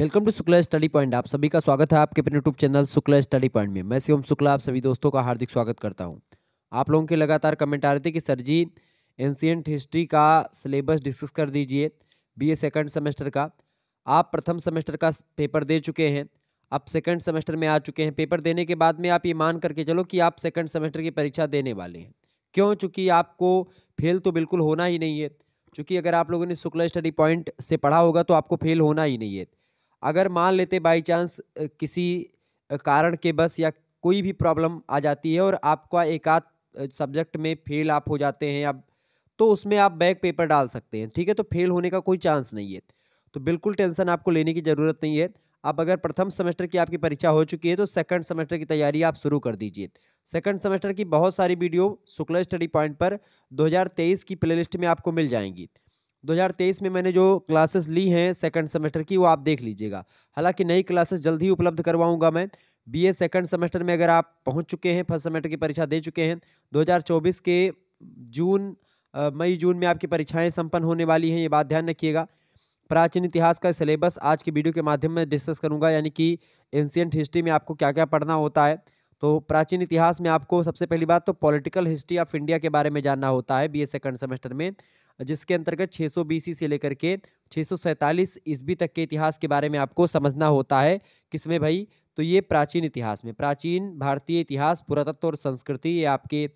welcome to Shukla study point आप सभी का स्वागत है आपके अपने YouTube channel Shukla study point में मैं शिवम शुक्ला आप सभी दोस्तों का हार्दिक स्वागत करता हूं आप लोगों के लगातार कमेंट आ रहे थे कि सर जी एंशियंट हिस्ट्री का सिलेबस डिस्कस कर दीजिए बी ए सेकेंड सेमेस्टर का आप प्रथम सेमेस्टर का पेपर दे चुके हैं आप सेकेंड सेमेस्टर में आ चुके हैं पेपर देने के बाद में आप ये मान करके चलो कि आप सेकेंड सेमेस्टर की परीक्षा देने वाले हैं क्यों चूँकि आपको फेल तो बिल्कुल होना ही नहीं है चूँकि अगर आप लोगों ने शुक्ला स्टडी पॉइंट से पढ़ा होगा तो आपको फेल होना ही नहीं है अगर मान लेते बाई चांस किसी कारण के बस या कोई भी प्रॉब्लम आ जाती है और आपका एक सब्जेक्ट में फेल आप हो जाते हैं अब तो उसमें आप बैक पेपर डाल सकते हैं ठीक है तो फेल होने का कोई चांस नहीं है तो बिल्कुल टेंशन आपको लेने की ज़रूरत नहीं है अब अगर प्रथम सेमेस्टर की आपकी परीक्षा हो चुकी है तो सेकंड सेमेस्टर की तैयारी आप शुरू कर दीजिए सेकंड सेमेस्टर की बहुत सारी वीडियो शुक्ला स्टडी पॉइंट पर 2023 की प्लेलिस्ट में आपको मिल जाएंगी 2023 में मैंने जो क्लासेस ली हैं सेकंड सेमेस्टर की वो आप देख लीजिएगा हालांकि नई क्लासेस जल्द ही उपलब्ध करवाऊंगा मैं बीए सेकंड सेमेस्टर में अगर आप पहुंच चुके हैं फर्स्ट सेमेस्टर की परीक्षा दे चुके हैं 2024 के जून मई जून में आपकी परीक्षाएं संपन्न होने वाली हैं ये बात ध्यान रखिएगा प्राचीन इतिहास का सिलेबस आज की वीडियो के माध्यम में डिस्कस करूँगा यानी कि एंशियंट हिस्ट्री में आपको क्या क्या पढ़ना होता है तो प्राचीन इतिहास में आपको सबसे पहली बात तो पॉलिटिकल हिस्ट्री ऑफ इंडिया के बारे में जानना होता है बी सेकंड सेमेस्टर में जिसके अंतर्गत 600 बीस से लेकर के छः सैंतालीस ईस्वी तक के इतिहास के बारे में आपको समझना होता है किसमें भाई तो ये प्राचीन इतिहास में प्राचीन भारतीय इतिहास पुरातत्व और संस्कृति ये आपके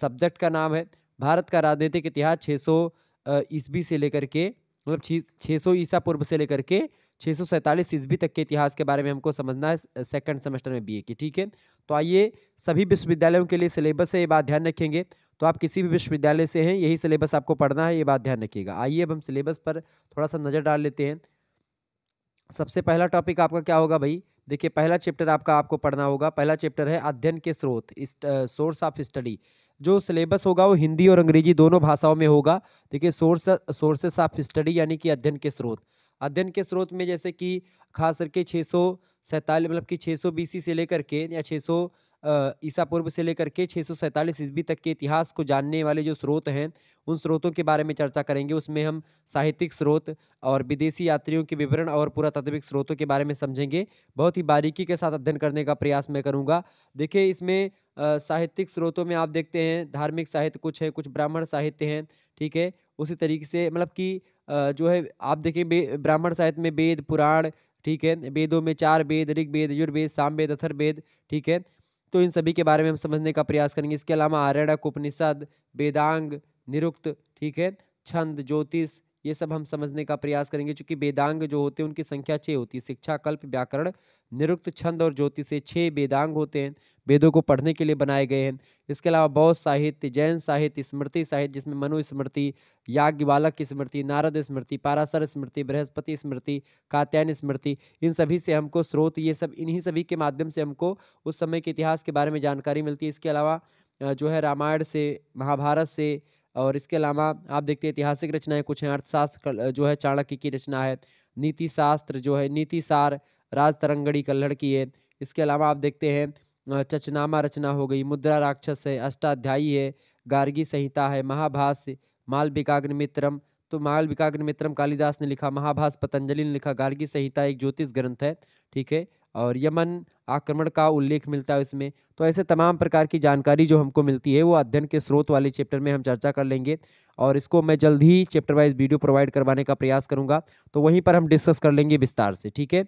सब्जेक्ट का नाम है भारत का राजनीतिक इतिहास छः ईस्वी से लेकर के मतलब छः सौ ईसा पूर्व से लेकर के छः सौ सैंतालीस ईस्वी तक के इतिहास के बारे में हमको समझना है सेकंड सेमेस्टर में बीए की ठीक है तो आइए सभी विश्वविद्यालयों के लिए सिलेबस है ये बात ध्यान रखेंगे तो आप किसी भी विश्वविद्यालय से हैं यही सिलेबस आपको पढ़ना है ये बात ध्यान रखिएगा आइए अब हम सिलेबस पर थोड़ा सा नज़र डाल लेते हैं सबसे पहला टॉपिक आपका क्या होगा भाई देखिए पहला चैप्टर आपका आपको पढ़ना होगा पहला चैप्टर है अध्ययन के स्रोत सोर्स ऑफ स्टडी जो सिलेबस होगा वो हिंदी और अंग्रेजी दोनों भाषाओं में होगा देखिए सोर्स सोर्सेस ऑफ स्टडी यानी कि अध्ययन के स्रोत अध्ययन के स्रोत में जैसे कि खास करके छः सौ सैंतालीस मतलब कि छः सौ बीस से लेकर के या छः सौ ईसा पूर्व से लेकर के छः सौ ईस्वी तक के इतिहास को जानने वाले जो स्रोत हैं उन स्रोतों के बारे में चर्चा करेंगे उसमें हम साहित्यिक स्रोत और विदेशी यात्रियों के विवरण और पुरातात्विक स्रोतों के बारे में समझेंगे बहुत ही बारीकी के साथ अध्ययन करने का प्रयास मैं करूँगा देखिए इसमें साहित्यिक स्रोतों में आप देखते हैं धार्मिक साहित्य कुछ है कुछ ब्राह्मण साहित्य हैं ठीक है उसी तरीके से मतलब कि जो है आप देखें ब्राह्मण साहित्य में वेद पुराण ठीक है वेदों में चार वेद ऋग्वेद यजुर्वेद सामवेद अथर्वेद ठीक है तो इन सभी के बारे में हम समझने का प्रयास करेंगे इसके अलावा आर्यक उपनिषद वेदांग निरुक्त ठीक है छंद ज्योतिष ये सब हम समझने का प्रयास करेंगे क्योंकि वेदांग जो होते हैं उनकी संख्या छः होती है शिक्षा कल्प व्याकरण निरुक्त छंद और ज्योति से छः वेदांग होते हैं वेदों को पढ़ने के लिए बनाए गए हैं इसके अलावा बौद्ध साहित्य जैन साहित्य स्मृति साहित्य जिसमें मनुस्मृति याज्ञ बालक की स्मृति नारद स्मृति पारासर स्मृति बृहस्पति स्मृति कात्यायन स्मृति इन सभी से हमको स्रोत ये सब इन्हीं सभी के माध्यम से हमको उस समय के इतिहास के बारे में जानकारी मिलती है इसके अलावा जो है रामायण से महाभारत से और इसके अलावा आप देखते हैं ऐतिहासिक रचनाएं कुछ हैं अर्थशास्त्र जो है चाणक्य की रचना है नीति शास्त्र जो है नीति सार राज तरंगड़ी का लड़की है इसके अलावा आप देखते हैं चचनामा रचना हो गई मुद्रा राक्षस है अष्टाध्यायी है गार्गी संहिता है महाभाष्य मालविकाग्निमित्रम तो मालविकाग्निमित्रम कालिदास ने लिखा महाभाष पतंजलि ने लिखा गार्गी संहिता एक ज्योतिष ग्रंथ है ठीक है और यमन आक्रमण का उल्लेख मिलता है इसमें तो ऐसे तमाम प्रकार की जानकारी जो हमको मिलती है वो अध्ययन के स्रोत वाले चैप्टर में हम चर्चा कर लेंगे और इसको मैं जल्द ही चैप्टर वाइज वीडियो प्रोवाइड करवाने का प्रयास करूँगा तो वहीं पर हम डिस्कस कर लेंगे विस्तार से ठीक है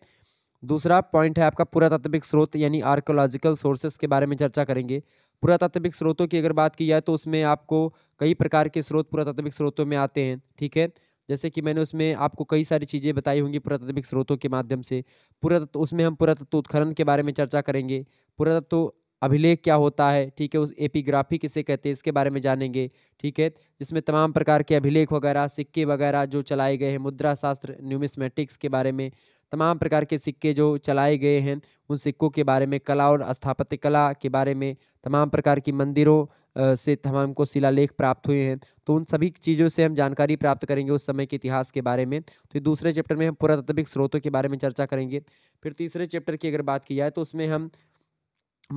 दूसरा पॉइंट है आपका पुरातात्विक स्रोत यानी आर्कोलॉजिकल सोर्सेस के बारे में चर्चा करेंगे पुरातात्विक स्रोतों की अगर बात की जाए तो उसमें आपको कई प्रकार के स्रोत पुरातात्विक स्रोतों में आते हैं ठीक है जैसे कि मैंने उसमें आपको कई सारी चीज़ें बताई होंगी पुरातत्विक स्रोतों के माध्यम से पुरातत्व उसमें हम पुरातत्व उत्खनन के बारे में चर्चा करेंगे पुरातत्व अभिलेख क्या होता है ठीक है उस एपिग्राफी किसे कहते हैं इसके बारे में जानेंगे ठीक है जिसमें तमाम प्रकार के अभिलेख वगैरह सिक्के वगैरह जो चलाए गए हैं मुद्रा शास्त्र न्यूमिसमेटिक्स के बारे में तमाम प्रकार के सिक्के जो चलाए गए हैं उन सिक्कों के बारे में कला और स्थापत्य कला के बारे में तमाम प्रकार की मंदिरों से तमाम को शिलालेख प्राप्त हुए हैं तो उन सभी चीज़ों से हम जानकारी प्राप्त करेंगे उस समय के इतिहास के बारे में तो दूसरे चैप्टर में हम पुरातत्विक स्रोतों के बारे में चर्चा करेंगे फिर तीसरे चैप्टर की अगर बात की जाए तो उसमें हम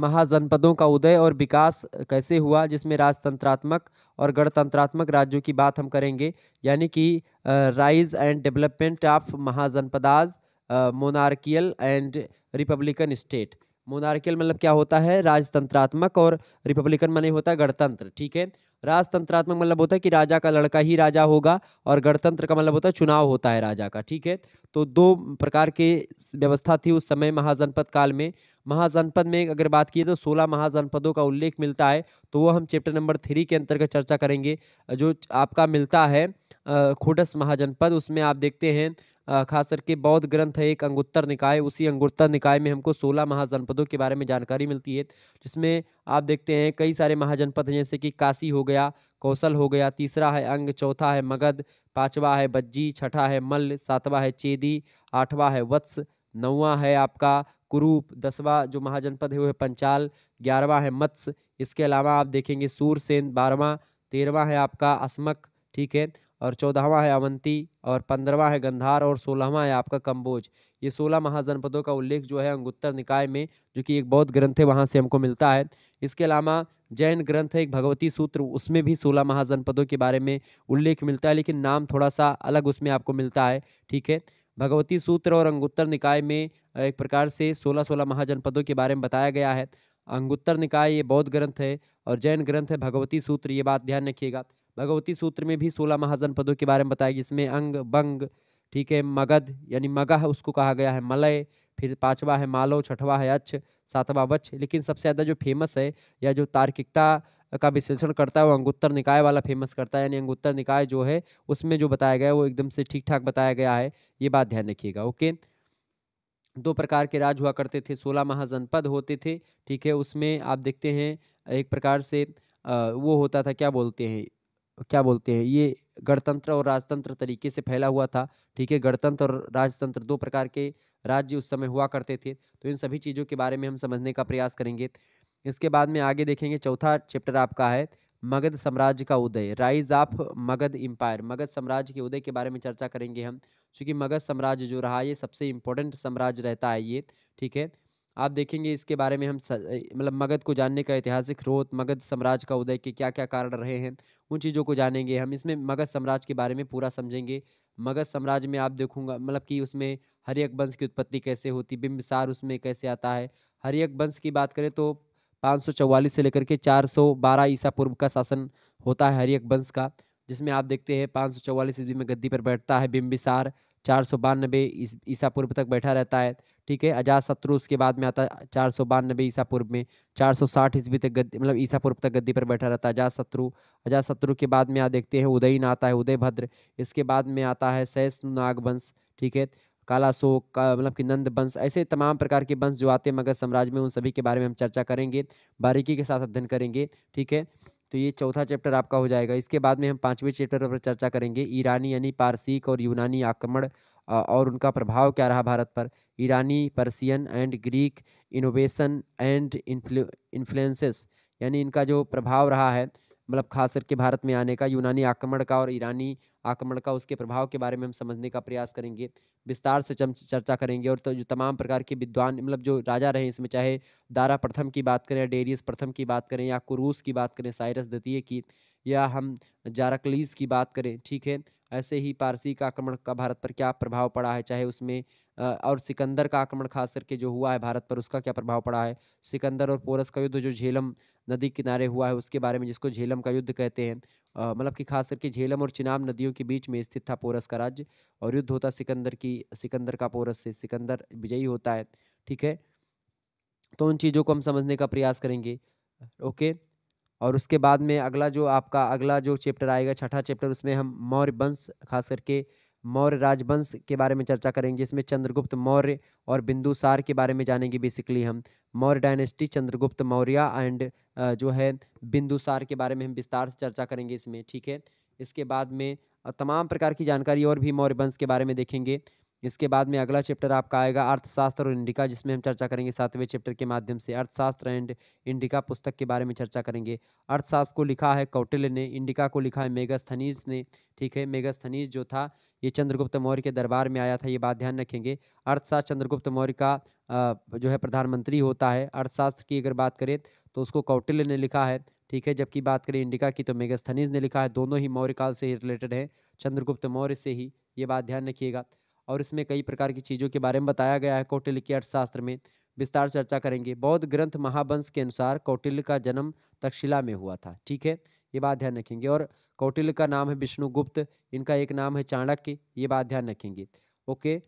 महाजनपदों का उदय और विकास कैसे हुआ जिसमें राजतंत्रात्मक और गणतंत्रात्मक राज्यों की बात हम करेंगे यानी कि rise and development of Mahajanapadas monarchical and republican state monarchical मतलब क्या होता है राजतंत्रात्मक और रिपब्लिकन माने होता है गणतंत्र ठीक है राजतंत्रात्मक मतलब होता है कि राजा का लड़का ही राजा होगा और गणतंत्र का मतलब होता है चुनाव होता है राजा का ठीक है तो दो प्रकार के व्यवस्था थी उस समय महाजनपद काल में महाजनपद में अगर बात की तो सोलह महाजनपदों का उल्लेख मिलता है तो वो हम चैप्टर नंबर थ्री के अंतर्गत चर्चा करेंगे जो आपका मिलता है खोडस महाजनपद उसमें आप देखते हैं खास करके बौद्ध ग्रंथ है एक अंगुत्तर निकाय उसी अंगुत्तर निकाय में हमको सोलह महाजनपदों के बारे में जानकारी मिलती है जिसमें आप देखते हैं कई सारे महाजनपद हैं जैसे कि काशी हो गया कौशल हो गया तीसरा है अंग चौथा है मगध पाँचवा है बज्जी छठा है मल्ल सातवा है चेदी आठवा है वत्स नौवा है आपका कुरूप दसवा जो महाजनपद है वो है पंचाल ग्यारहवा है मत्स्य इसके अलावा आप देखेंगे सूरसेन बारहवा तेरहवा है आपका अस्मक ठीक है और चौदहवा है अवंती और पंद्रहवा है गंधार और सोलहवा है आपका कम्बोज ये सोलह महाजनपदों का उल्लेख जो है अंगुत्तर निकाय में जो कि एक बौद्ध ग्रंथ है वहाँ से हमको मिलता है इसके अलावा जैन ग्रंथ है एक भगवती सूत्र उसमें भी सोलह महाजनपदों के बारे में उल्लेख मिलता है लेकिन नाम थोड़ा सा अलग उसमें आपको मिलता है ठीक है भगवती सूत्र और अंगुत्तर निकाय में एक प्रकार से सोलह सोलह महाजनपदों के बारे में बताया गया है अंगुत्तर निकाय ये बौद्ध ग्रंथ है और जैन ग्रंथ है भगवती सूत्र ये बात ध्यान रखिएगा भगवती सूत्र में भी सोलह महाजन पदों के बारे में बताया जिसमें अंग बंग ठीक है मगध यानी मगह उसको कहा गया है मलय फिर पांचवा है मालव छठवा है अच्छ सातवा वच्छ लेकिन सबसे ज़्यादा जो फेमस है या जो तार्किकता का विश्लेषण करता है वो अंगुत्तर निकाय वाला फेमस करता है यानी अंगुत्तर निकाय जो है उसमें जो बताया गया है वो एकदम से ठीक ठाक बताया गया है ये बात ध्यान रखिएगा ओके दो प्रकार के राज हुआ करते थे सोलह महाजनपद होते थे ठीक है उसमें आप देखते हैं एक प्रकार से वो होता था क्या बोलते हैं क्या बोलते हैं ये गणतंत्र और राजतंत्र तरीके से फैला हुआ था ठीक है गणतंत्र और राजतंत्र दो प्रकार के राज्य उस समय हुआ करते थे तो इन सभी चीज़ों के बारे में हम समझने का प्रयास करेंगे इसके बाद में आगे देखेंगे चौथा चैप्टर आपका है मगध साम्राज्य का उदय rise of Magadha empire Magadha साम्राज्य के उदय के बारे में चर्चा करेंगे हम क्योंकि मगध साम्राज्य जो रहा ये सबसे इम्पोर्टेंट साम्राज्य रहता है ये ठीक है आप देखेंगे इसके बारे में हम मतलब मगध को जानने का ऐतिहासिक रोत मगध साम्राज्य का उदय के क्या क्या कारण रहे हैं उन चीज़ों को जानेंगे हम इसमें मगध साम्राज्य के बारे में पूरा समझेंगे मगध साम्राज्य में आप देखूंगा मतलब कि उसमें हरियक वंश की उत्पत्ति कैसे होती बिम्बसार उसमें कैसे आता है हरियक वंश की बात करें तो पाँच से लेकर के चार ईसा पूर्व का शासन होता है हरियक वंश का जिसमें आप देखते हैं पाँच सौ ईस्वी में गद्दी पर बैठता है बिम्बिसार चार सौ बानबे ईसा पूर्व तक बैठा रहता है ठीक है अजात शत्रु उसके बाद में आता है चार सौ बानबे ईसा पूर्व में चार सौ साठ ईस्वी तक गद्दी मतलब ईसा पूर्व तक गद्दी पर बैठा रहता है अजात शत्रु अजात शत्रु के बाद में आ देखते हैं उदयन आता है उदय भद्र इसके बाद में आता है सैस नागवंश ठीक है कालाशोक का मतलब कि नंद वंश ऐसे तमाम प्रकार के वंश जो आते हैं मगध साम्राज्य में उन सभी के बारे में हम चर्चा करेंगे बारीकी के साथ अध्ययन करेंगे ठीक है तो ये चौथा चैप्टर आपका हो जाएगा इसके बाद में हम पाँचवें चैप्टर पर चर्चा करेंगे ईरानी यानी पारसिक और यूनानी आक्रमण और उनका प्रभाव क्या रहा भारत पर ईरानी Persian and Greek innovation and influences यानी इनका जो प्रभाव रहा है मतलब खास करके भारत में आने का यूनानी आक्रमण का और ईरानी आक्रमण का उसके प्रभाव के बारे में हम समझने का प्रयास करेंगे विस्तार से चर्चा करेंगे और तो जो तमाम प्रकार के विद्वान मतलब जो राजा रहे इसमें चाहे दारा प्रथम की बात करें डेरियस प्रथम की बात करें या कुरूस की बात करें साइरस दतीय की या हम जारकलीस की बात करें ठीक है ऐसे ही पारसी का आक्रमण का भारत पर क्या प्रभाव पड़ा है चाहे उसमें और सिकंदर का आक्रमण खास करके जो हुआ है भारत पर उसका क्या प्रभाव पड़ा है सिकंदर और पोरस का युद्ध जो झेलम नदी किनारे हुआ है उसके बारे में जिसको झेलम का युद्ध कहते हैं मतलब कि खास करके झेलम और चिनाब नदियों के बीच में स्थित था पोरस का राज्य और युद्ध होता सिकंदर की सिकंदर का पोरस से सिकंदर विजयी होता है ठीक है तो उन चीज़ों को हम समझने का प्रयास करेंगे ओके और उसके बाद में अगला जो आपका अगला जो चैप्टर आएगा छठा चैप्टर उसमें हम मौर्य वंश खास करके मौर्य राजवंश के बारे में चर्चा करेंगे इसमें चंद्रगुप्त मौर्य और बिंदुसार के बारे में जानेंगे बेसिकली हम मौर्य डायनेस्टी चंद्रगुप्त मौर्य एंड जो है बिंदुसार के बारे में हम विस्तार से चर्चा करेंगे इसमें ठीक है इसके बाद में तमाम प्रकार की जानकारी और भी मौर्य वंश के बारे में देखेंगे इसके बाद में अगला चैप्टर आपका आएगा अर्थशास्त्र और इंडिका जिसमें हम चर्चा करेंगे सातवें चैप्टर के माध्यम से अर्थशास्त्र एंड इंडिका पुस्तक के बारे में चर्चा करेंगे अर्थशास्त्र को लिखा है कौटिल्य ने इंडिका को लिखा है मेगास्थनीज ने ठीक है मेगास्थनीज जो था ये चंद्रगुप्त मौर्य के दरबार में आया था ये बात ध्यान रखेंगे अर्थशास्त्र चंद्रगुप्त मौर्य का जो है प्रधानमंत्री होता है अर्थशास्त्र की अगर बात करें तो उसको कौटिल्य ने लिखा है ठीक है जबकि बात करें इंडिका की तो मेगास्थनीज ने लिखा है दोनों ही मौर्य काल से ही रिलेटेड है चंद्रगुप्त मौर्य से ही ये बात ध्यान रखिएगा और इसमें कई प्रकार की चीज़ों के बारे में बताया गया है कौटिल्य के अर्थशास्त्र में विस्तार चर्चा करेंगे बौद्ध ग्रंथ महावंश के अनुसार कौटिल्य का जन्म तक्षशिला में हुआ था ठीक है ये बात ध्यान रखेंगे और कौटिल्य का नाम है विष्णुगुप्त इनका एक नाम है चाणक्य ये बात ध्यान रखेंगे ओके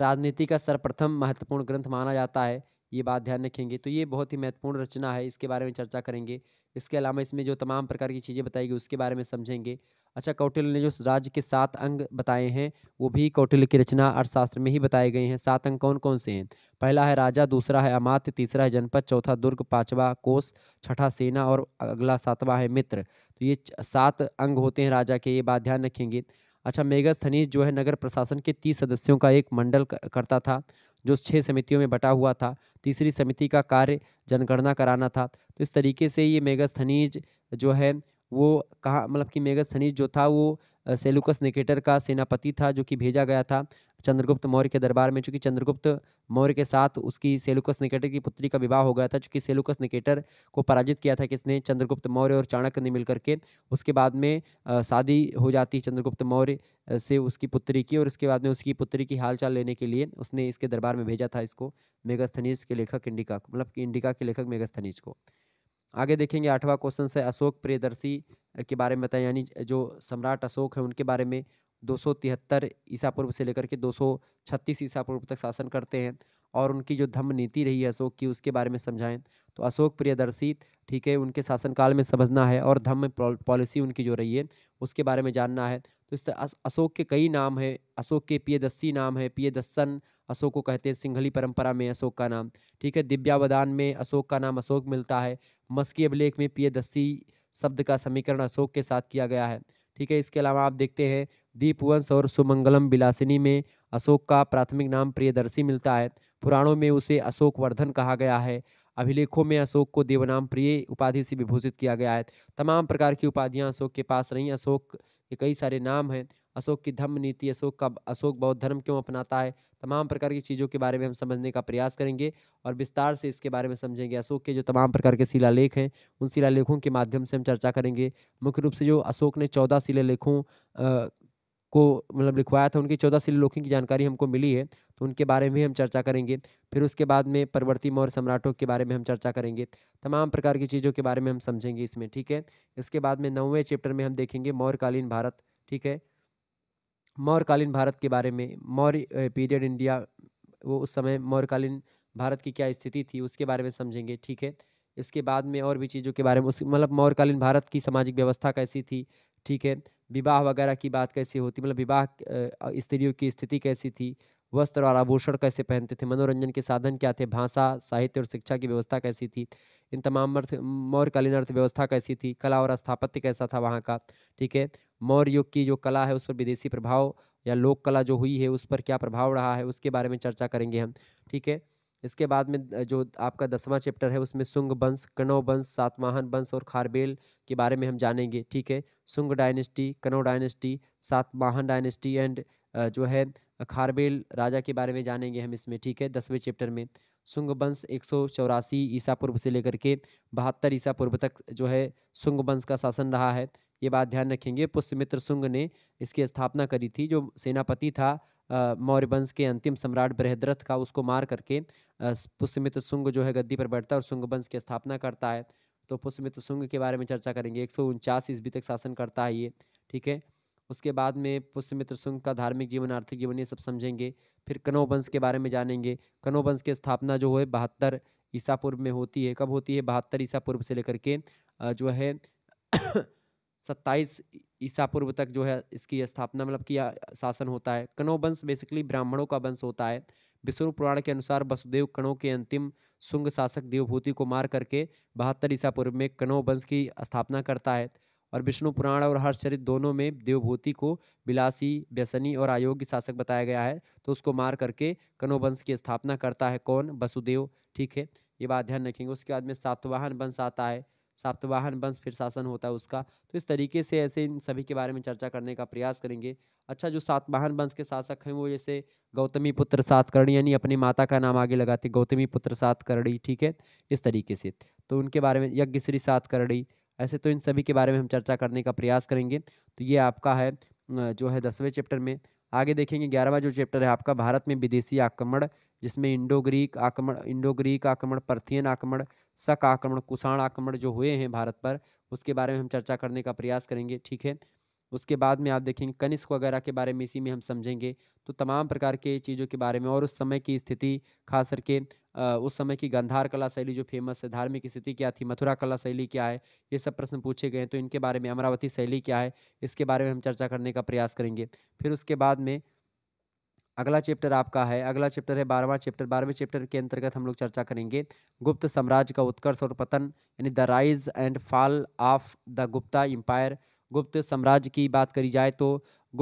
राजनीति का सर्वप्रथम महत्वपूर्ण ग्रंथ माना जाता है ये बात ध्यान रखेंगे तो ये बहुत ही महत्वपूर्ण रचना है इसके बारे में चर्चा करेंगे इसके अलावा इसमें जो तमाम प्रकार की चीज़ें बताई गई उसके बारे में समझेंगे अच्छा कौटिल ने जो राज्य के सात अंग बताए हैं वो भी कौटिल्य की रचना अर्थशास्त्र में ही बताए गए हैं सात अंग कौन कौन से हैं पहला है राजा दूसरा है अमात्य तीसरा है जनपद चौथा दुर्ग पांचवा कोष छठा सेना और अगला सातवां है मित्र तो ये सात अंग होते हैं राजा के ये बात ध्यान रखेंगे अच्छा मेघस्थनीज जो है नगर प्रशासन के तीस सदस्यों का एक मंडल करता था जो छः समितियों में बटा हुआ था तीसरी समिति का कार्य जनगणना कराना था तो इस तरीके से ये मेघस्थनीज जो है वो कहा मतलब कि मेगस्थनीज जो था वो सेलुकस निकेटर का सेनापति था जो कि भेजा गया था चंद्रगुप्त मौर्य के दरबार में चूँकि चंद्रगुप्त मौर्य के साथ उसकी सेलुकस निकेटर की पुत्री का विवाह हो गया था चूँकि सेलुकस निकेटर को पराजित किया था किसने चंद्रगुप्त मौर्य और चाणक्य ने मिलकर के उसके बाद में शादी हो जाती है चंद्रगुप्त मौर्य से उसकी पुत्री की और उसके बाद में उसकी पुत्री की हालचाल लेने के लिए उसने इसके दरबार में भेजा था इसको मेगस्थनीज के लेखक इंडिका को मतलब इंडिका के लेखक मेगस्थनीज को आगे देखेंगे आठवां क्वेश्चन है अशोक प्रियदर्शी के बारे में बताएं यानी जो सम्राट अशोक है उनके बारे में दो सौ तिहत्तर ईसा पूर्व से लेकर के दो सौ छत्तीस ईसा पूर्व तक शासन करते हैं और उनकी जो धम्म नीति रही है अशोक की उसके बारे में समझाएं तो अशोक प्रियदर्शी ठीक है उनके शासनकाल में समझना है और धम्म पॉलिसी उनकी जो रही है उसके बारे में जानना है तो इस तरह अशोक के कई नाम है अशोक के पियदस्सी नाम है पियदस्सन अशोक को कहते हैं सिंघली परंपरा में अशोक का नाम ठीक है दिव्यावदान में अशोक का नाम अशोक मिलता है मस्की अभिलेख में पियदस्सी शब्द का समीकरण अशोक के साथ किया गया है ठीक है इसके अलावा आप देखते हैं दीपवंश और सुमंगलम बिलासिनी में अशोक का प्राथमिक नाम प्रियदर्शी मिलता है पुराणों में उसे अशोक वर्धन कहा गया है अभिलेखों में अशोक को देवनाम प्रिय उपाधि से विभूषित किया गया है तमाम प्रकार की उपाधियाँ अशोक के पास रहीं अशोक के कई सारे नाम हैं अशोक की धम्म नीति अशोक का अशोक बौद्ध धर्म क्यों अपनाता है तमाम प्रकार की चीज़ों के बारे में हम समझने का प्रयास करेंगे और विस्तार से इसके बारे में समझेंगे अशोक के जो तमाम प्रकार के शिलालेख हैं उन शिलालेखों के माध्यम से हम चर्चा करेंगे मुख्य रूप से जो अशोक ने चौदह शिलालेखों को मतलब लिखवाया था उनकी चौदह शिलालेखों की जानकारी हमको मिली है तो उनके बारे में हम चर्चा करेंगे फिर उसके बाद में परवर्ती मौर्य सम्राटों के बारे में हम चर्चा करेंगे तमाम प्रकार की चीज़ों के बारे में हम समझेंगे इसमें ठीक है इसके बाद में नौवें चैप्टर में हम देखेंगे मौर्यकालीन भारत ठीक है मौर्यकालीन भारत के बारे में मौर्य पीरियड इंडिया वो उस समय मौर्यकालीन भारत की क्या स्थिति थी उसके बारे में समझेंगे ठीक है इसके बाद में और भी चीज़ों के बारे में उस मतलब मौर्यकालीन भारत की सामाजिक व्यवस्था कैसी थी ठीक है विवाह वगैरह की बात कैसी होती मतलब विवाह स्त्रियों की स्थिति कैसी थी वस्त्र और आभूषण कैसे पहनते थे मनोरंजन के साधन क्या थे भाषा साहित्य और शिक्षा की व्यवस्था कैसी थी इन तमाम अर्थ मौर्यकालीन अर्थव्यवस्था कैसी थी कला और स्थापत्य कैसा था वहाँ का ठीक है मौर्य युग की जो कला है उस पर विदेशी प्रभाव या लोक कला जो हुई है उस पर क्या प्रभाव रहा है उसके बारे में चर्चा करेंगे हम ठीक है इसके बाद में जो आपका दसवां चैप्टर है उसमें सुंग वंश कनौ वंश सातवाहन वंश और खारबेल के बारे में हम जानेंगे ठीक है सुंग डायनेस्टी कनौ डायनेस्टी सातवाहन डायनेस्टी एंड जो है खारबेल राजा के बारे में जानेंगे हम इसमें ठीक है दसवें चैप्टर में सुंग वंश एक सौ चौरासी ईसा पूर्व से लेकर के बहत्तर ईसा पूर्व तक जो है सुंग वंश का शासन रहा है ये बात ध्यान रखेंगे पुष्यमित्र सुंग ने इसकी स्थापना करी थी जो सेनापति था मौर्यवंश के अंतिम सम्राट बृहद्रथ का उसको मार करके पुष्यमित सुंग जो है गद्दी पर बैठता है और सुंग वंश की स्थापना करता है तो पुष्यमित सुंग के बारे में चर्चा करेंगे एक सौ उनचास ईस्वी तक शासन करता है ये ठीक है उसके बाद में पुष्यमित्र सुंग का धार्मिक जीवन आर्थिक जीवन ये सब समझेंगे फिर कनौ वंश के बारे में जानेंगे कनौ वंश की स्थापना जो है बहत्तर ईसा पूर्व में होती है कब होती है बहत्तर ईसा पूर्व से लेकर के जो है सत्ताईस ईसा पूर्व तक जो है इसकी स्थापना मतलब किया शासन होता है कणो वंश बेसिकली ब्राह्मणों का वंश होता है विष्णु पुराण के अनुसार वसुदेव कणों के अंतिम शुंग शासक देवभूति को मार करके बहत्तर ईसा पूर्व में कणो वंश की स्थापना करता है और विष्णु पुराण और हर्षचरित दोनों में देवभूति को बिलासी व्यसनी और अयोग्य शासक बताया गया है तो उसको मार करके कणो वंश की स्थापना करता है कौन वसुदेव ठीक है ये बात ध्यान रखेंगे उसके बाद में सातवाहन वंश आता है सातवाहन वंश फिर शासन होता है उसका तो इस तरीके से ऐसे इन सभी के बारे में चर्चा करने का प्रयास करेंगे अच्छा जो सातवाहन वंश के शासक हैं वो जैसे गौतमी पुत्र सातकर्णी यानी अपनी माता का नाम आगे लगाते गौतमी पुत्र सातकर्णी ठीक है इस तरीके से तो उनके बारे में यज्ञश्री सातकर्णी ऐसे तो इन सभी के बारे में हम चर्चा करने का प्रयास करेंगे तो ये आपका है जो है दसवें चैप्टर में आगे देखेंगे ग्यारहवा जो चैप्टर है आपका भारत में विदेशी आक्रमण जिसमें इंडो ग्रीक आक्रमण इंडो ग्रीक आक्रमण पर्थियन आक्रमण शक आक्रमण कुषाण आक्रमण जो हुए हैं भारत पर उसके बारे में हम चर्चा करने का प्रयास करेंगे ठीक है उसके बाद में आप देखेंगे कनिष्क वगैरह के बारे में इसी में हम समझेंगे तो तमाम प्रकार के चीज़ों के बारे में और उस समय की स्थिति खास करके उस समय की गंधार कला शैली जो फेमस है धार्मिक स्थिति क्या थी मथुरा कला शैली क्या है ये सब प्रश्न पूछे गए तो इनके बारे में अमरावती शैली क्या है इसके बारे में हम चर्चा करने का प्रयास करेंगे फिर उसके बाद में अगला चैप्टर आपका है अगला चैप्टर है बारहवां चैप्टर बारहवें चैप्टर के अंतर्गत हम लोग चर्चा करेंगे गुप्त साम्राज्य का उत्कर्ष और पतन यानी the rise and fall of the Gupta empire Gupta साम्राज्य की बात करी जाए तो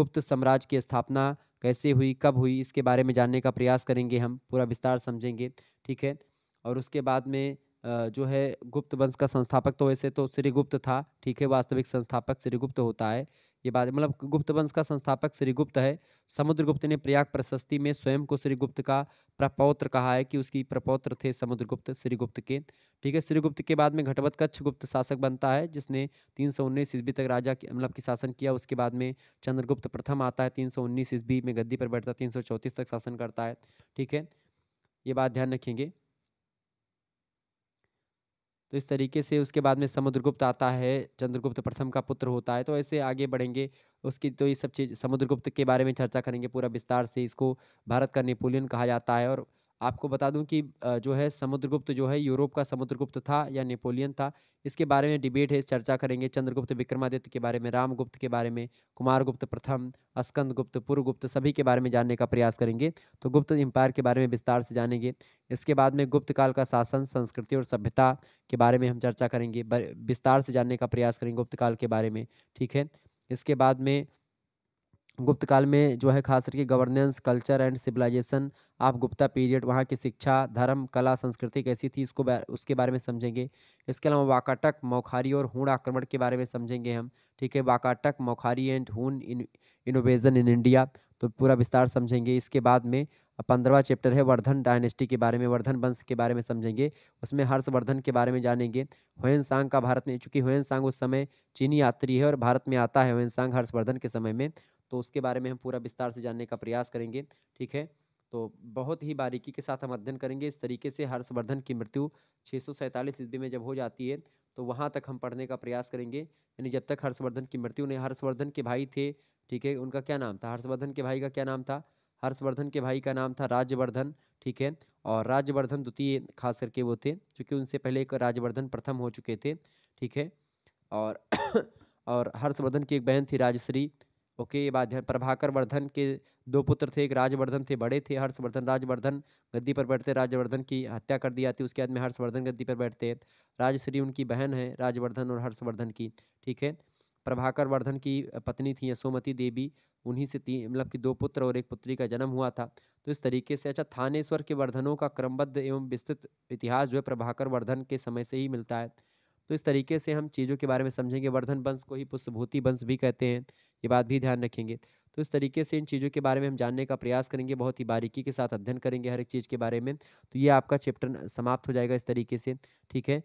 गुप्त साम्राज्य की स्थापना कैसे हुई कब हुई इसके बारे में जानने का प्रयास करेंगे हम पूरा विस्तार समझेंगे ठीक है और उसके बाद में जो है गुप्त वंश का संस्थापक तो वैसे तो श्रीगुप्त था ठीक है वास्तविक संस्थापक श्रीगुप्त होता है ये बात मतलब गुप्त वंश का संस्थापक श्रीगुप्त है समुद्रगुप्त ने प्रयाग प्रशस्ति में स्वयं को श्रीगुप्त का प्रपौत्र कहा है कि उसकी प्रपौत्र थे समुद्रगुप्त श्रीगुप्त के ठीक है श्रीगुप्त के बाद में घटवत कच्छ गुप्त शासक बनता है जिसने तीन सौ उन्नीस ईस्वी तक राजा मतलब की शासन किया उसके बाद में चंद्रगुप्त प्रथम आता है तीन सौ उन्नीस ईस्वी में गद्दी पर बैठता है तीन सौ चौंतीस तक शासन करता है ठीक है ये बात ध्यान रखेंगे तो इस तरीके से उसके बाद में समुद्रगुप्त आता है चंद्रगुप्त प्रथम का पुत्र होता है तो ऐसे आगे बढ़ेंगे उसकी तो ये सब चीज़ समुद्रगुप्त के बारे में चर्चा करेंगे पूरा विस्तार से इसको भारत का नेपोलियन कहा जाता है और आपको बता दूं कि जो है समुद्रगुप्त जो है यूरोप का समुद्रगुप्त था या नेपोलियन था इसके बारे में डिबेट है चर्चा करेंगे चंद्रगुप्त विक्रमादित्य के बारे में रामगुप्त के बारे में कुमारगुप्त प्रथम अस्कंद गुप्त पूर्वगुप्त सभी के बारे में जानने का प्रयास करेंगे तो गुप्त एम्पायर के बारे में विस्तार से जानेंगे इसके बाद में गुप्त काल का शासन संस्कृति और सभ्यता के बारे में हम चर्चा करेंगे विस्तार से जानने का प्रयास करेंगे गुप्त काल के बारे में ठीक है इसके बाद में गुप्त काल में जो है खास करके गवर्नेंस कल्चर एंड सिविलाइजेशन आप गुप्ता पीरियड वहाँ की शिक्षा धर्म कला संस्कृति कैसी थी इसको बार, उसके बारे में समझेंगे इसके अलावा वाकाटक मौखारी और हूण आक्रमण के बारे में समझेंगे हम ठीक है Vakataka Maukhari and Huna innovation in India तो पूरा विस्तार समझेंगे इसके बाद में पंद्रवा चैप्टर है वर्धन डायनेस्टी के बारे में वर्धन वंश के बारे में समझेंगे उसमें हर्षवर्धन के बारे में जानेंगे हुएन सांग का भारत में चूँकि हुएन सांग उस समय चीनी यात्री है और भारत में आता है हुएन सांग हर्षवर्धन के समय में तो उसके बारे में हम पूरा विस्तार से जानने का प्रयास करेंगे ठीक है तो बहुत ही बारीकी के साथ हम अध्ययन करेंगे इस तरीके से हर्षवर्धन की मृत्यु छः सौ सैंतालीस ईस्वी में जब हो जाती है तो वहाँ तक हम पढ़ने का प्रयास करेंगे यानी जब तक हर्षवर्धन की मृत्यु नहीं हर्षवर्धन के भाई थे ठीक है उनका क्या नाम था हर्षवर्धन के भाई का क्या नाम था हर्षवर्धन के भाई का नाम था राज्यवर्धन ठीक है और राज्यवर्धन द्वितीय खास करके वो थे क्योंकि उनसे पहले एक राज्यवर्धन प्रथम हो चुके थे ठीक है और और हर्षवर्धन की एक बहन थी राजश्री ओके ये बात प्रभाकर वर्धन के दो पुत्र थे एक राजवर्धन थे बड़े थे हर्षवर्धन राजवर्धन गद्दी पर बैठते राजवर्धन की हत्या कर दी जाती उसके बाद में हर्षवर्धन गद्दी पर बैठते राजश्री उनकी बहन है राजवर्धन और हर्षवर्धन की ठीक है प्रभाकर वर्धन की पत्नी थी यशोमती देवी उन्हीं से तीन मतलब कि दो पुत्र और एक पुत्री का जन्म हुआ था तो इस तरीके से अच्छा थानेश्वर के वर्धनों का क्रमबद्ध एवं विस्तृत इतिहास जो है प्रभाकर वर्धन के समय से ही मिलता है तो इस तरीके से हम चीज़ों के बारे में समझेंगे वर्धन वंश को ही पुष्पभूति वंश भी कहते हैं ये बात भी ध्यान रखेंगे तो इस तरीके से इन चीज़ों के बारे में हम जानने का प्रयास करेंगे बहुत ही बारीकी के साथ अध्ययन करेंगे हर एक चीज़ के बारे में तो ये आपका चैप्टर समाप्त हो जाएगा इस तरीके से ठीक है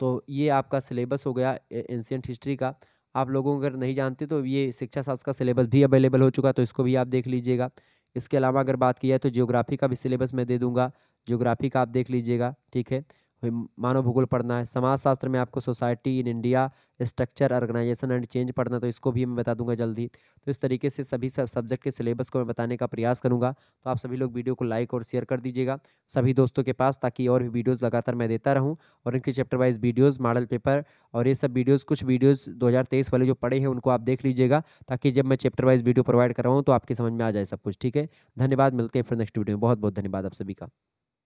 तो ये आपका सिलेबस हो गया एंशियंट हिस्ट्री का आप लोगों अगर नहीं जानते तो ये शिक्षा शास्त्र का सिलेबस भी अवेलेबल हो चुका तो इसको भी आप देख लीजिएगा इसके अलावा अगर बात की जाए तो जियोग्राफी का भी सिलेबस मैं दे दूँगा जियोग्राफी का आप देख लीजिएगा ठीक है मानव भूगोल पढ़ना है समाज शास्त्र में आपको society in India structure organisation and change पढ़ना है तो इसको भी मैं बता दूंगा जल्दी तो इस तरीके से सभी सब सब्जेक्ट के सिलेबस को मैं बताने का प्रयास करूंगा तो आप सभी लोग वीडियो को लाइक और शेयर कर दीजिएगा सभी दोस्तों के पास ताकि और भी वीडियोज़ लगातार मैं देता रहूँ और इनके chapter wise videos model paper और ये सब वीडियोज़ कुछ वीडियोज़ दो वाले जो पड़े हैं उनको आप देख लीजिएगा ताकि जब मैं चैप्टर वाइज वीडियो प्रोवाइड कराऊँ तो आपकी समझ में आ जाए सब कुछ ठीक है धन्यवाद मिलते हैं फिर नेक्स्ट वीडियो में बहुत बहुत धन्यवाद आप सभी का